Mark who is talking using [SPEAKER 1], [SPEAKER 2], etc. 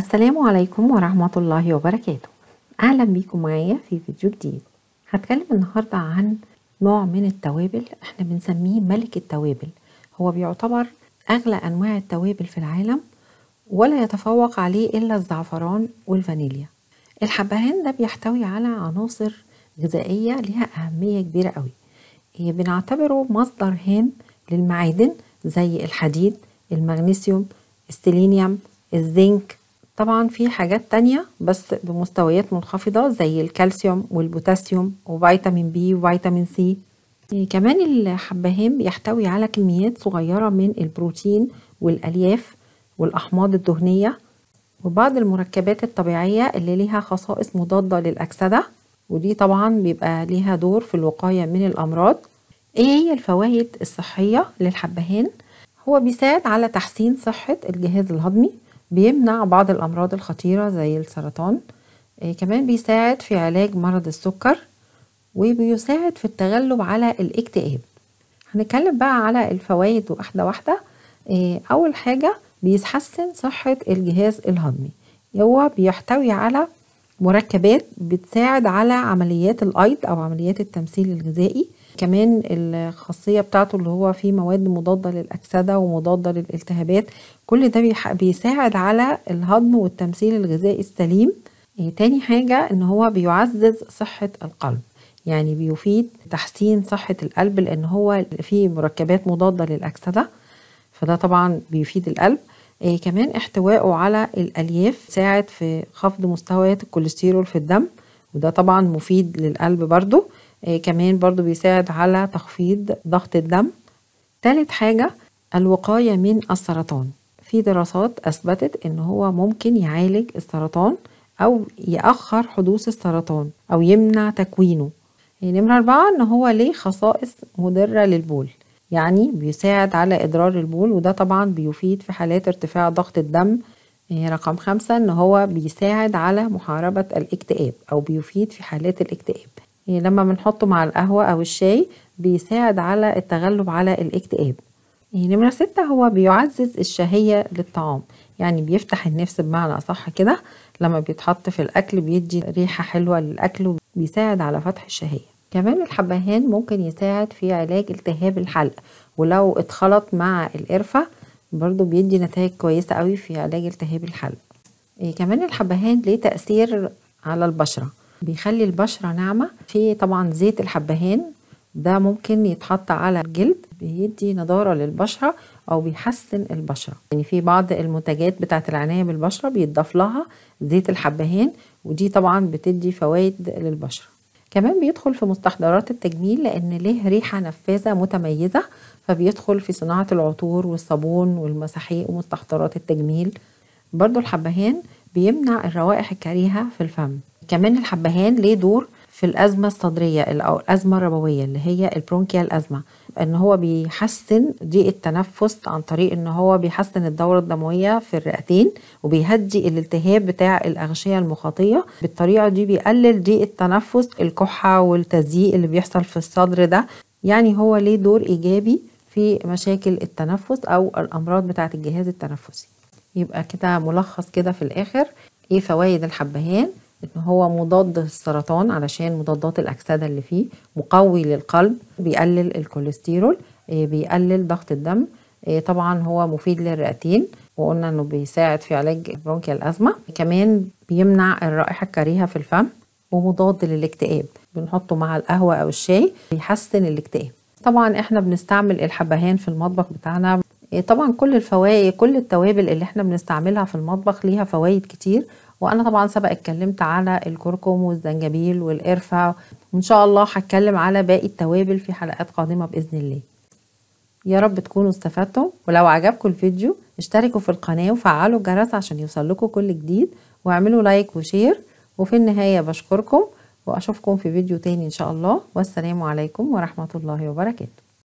[SPEAKER 1] السلام عليكم ورحمة الله وبركاته أهلا بيكم معايا في فيديو جديد هتكلم النهاردة عن نوع من التوابل احنا بنسميه ملك التوابل هو بيعتبر أغلى أنواع التوابل في العالم ولا يتفوق عليه إلا الزعفران والفانيليا الحبهان ده بيحتوي على عناصر غذائية لها أهمية كبيرة قوي بنعتبره مصدر هام للمعادن زي الحديد المغنيسيوم السيلينيوم الزنك طبعا في حاجات تانية بس بمستويات منخفضة زي الكالسيوم والبوتاسيوم وفيتامين بي وفيتامين سي يعني كمان الحبهان بيحتوي على كميات صغيرة من البروتين والألياف والأحماض الدهنية وبعض المركبات الطبيعية اللي ليها خصائص مضادة للأكسدة ودي طبعا بيبقى ليها دور في الوقاية من الأمراض ايه هي الفوائد الصحية للحبهان؟ هو بيساعد على تحسين صحة الجهاز الهضمي بيمنع بعض الأمراض الخطيرة زي السرطان آه، كمان بيساعد في علاج مرض السكر وبيساعد في التغلب على الاكتئاب هنتكلم بقى على الفوائد واحدة واحدة آه، أول حاجة بيحسن صحة الجهاز الهضمي هو بيحتوي على مركبات بتساعد على عمليات الأيض أو عمليات التمثيل الغذائي كمان الخاصية بتاعته اللي هو فيه مواد مضادة للأكسدة ومضادة للالتهابات كل ده بيساعد على الهضم والتمثيل الغذائي السليم آه، تاني حاجة ان هو بيعزز صحة القلب يعني بيفيد تحسين صحة القلب لان هو فيه مركبات مضادة للأكسدة فده طبعا بيفيد القلب إيه كمان احتوائه على الألياف ساعد في خفض مستويات الكوليسترول في الدم وده طبعا مفيد للقلب برضو آه، كمان برضو بيساعد على تخفيض ضغط الدم تالت حاجة الوقاية من السرطان في دراسات أثبتت إن هو ممكن يعالج السرطان أو يأخر حدوث السرطان أو يمنع تكوينه يعني نمرة أربعة إن هو ليه خصائص مضرة للبول يعني بيساعد على إضرار البول وده طبعا بيفيد في حالات ارتفاع ضغط الدم يعني رقم خمسة إن هو بيساعد على محاربة الاكتئاب أو بيفيد في حالات الاكتئاب يعني لما بنحطه مع القهوة أو الشاي بيساعد على التغلب على الاكتئاب نمرة يعني ستة هو بيعزز الشهية للطعام يعني بيفتح النفس بمعنى أصح كده لما بيتحط في الأكل بيدي ريحة حلوة للأكل وبيساعد على فتح الشهية كمان الحبهان ممكن يساعد في علاج التهاب الحلق ولو اتخلط مع القرفة برضو بيدي نتائج كويسة قوي في علاج التهاب الحلق إيه كمان الحبهان ليه تأثير على البشرة بيخلي البشرة ناعمة في طبعا زيت الحبهان ده ممكن يتحط على الجلد بيدي نضارة للبشرة أو بيحسن البشرة يعني في بعض المنتجات بتاعت العناية بالبشرة بيتضاف لها زيت الحبهان ودي طبعا بتدي فوائد للبشرة كمان بيدخل في مستحضرات التجميل لأن ليه ريحة نفاذة متميزة فبيدخل في صناعة العطور والصابون والمساحيق ومستحضرات التجميل برضو الحبهان بيمنع الروائح الكريهة في الفم كمان الحبهان ليه دور في الازمه الصدريه او الازمه الربويه اللي هي البرونكيال ازمه ان هو بيحسن ضيق التنفس عن طريق ان هو بيحسن الدوره الدمويه في الرئتين وبيهدي الالتهاب بتاع الاغشيه المخاطيه بالطريقه دي بيقلل ضيق التنفس الكحه والتزييق اللي بيحصل في الصدر ده يعني هو ليه دور ايجابي في مشاكل التنفس او الامراض بتاعه الجهاز التنفسي يبقى كده ملخص كده في الاخر ايه فوائد الحبهان هو مضاد للسرطان علشان مضادات الأكسدة اللي فيه مقوي للقلب بيقلل الكوليسترول آه، بيقلل ضغط الدم آه، طبعا هو مفيد للرئتين وقلنا انه بيساعد في علاج برونكيا الازمة كمان بيمنع الرائحه الكريهه في الفم ومضاد للاكتئاب بنحطه مع القهوه او الشاي بيحسن الاكتئاب طبعا احنا بنستعمل الحبهان في المطبخ بتاعنا إيه، طبعا كل الفوائد كل التوابل اللي احنا بنستعملها في المطبخ ليها فوائد كتير وانا طبعا سبق اتكلمت على الكركم والزنجبيل والقرفه وان شاء الله هتكلم على باقي التوابل في حلقات قادمه باذن الله يا رب تكونوا استفدتم ولو عجبكم الفيديو اشتركوا في القناه وفعلوا الجرس عشان يوصلكوا كل جديد واعملوا لايك وشير وفي النهايه بشكركم واشوفكم في فيديو تاني ان شاء الله والسلام عليكم ورحمه الله وبركاته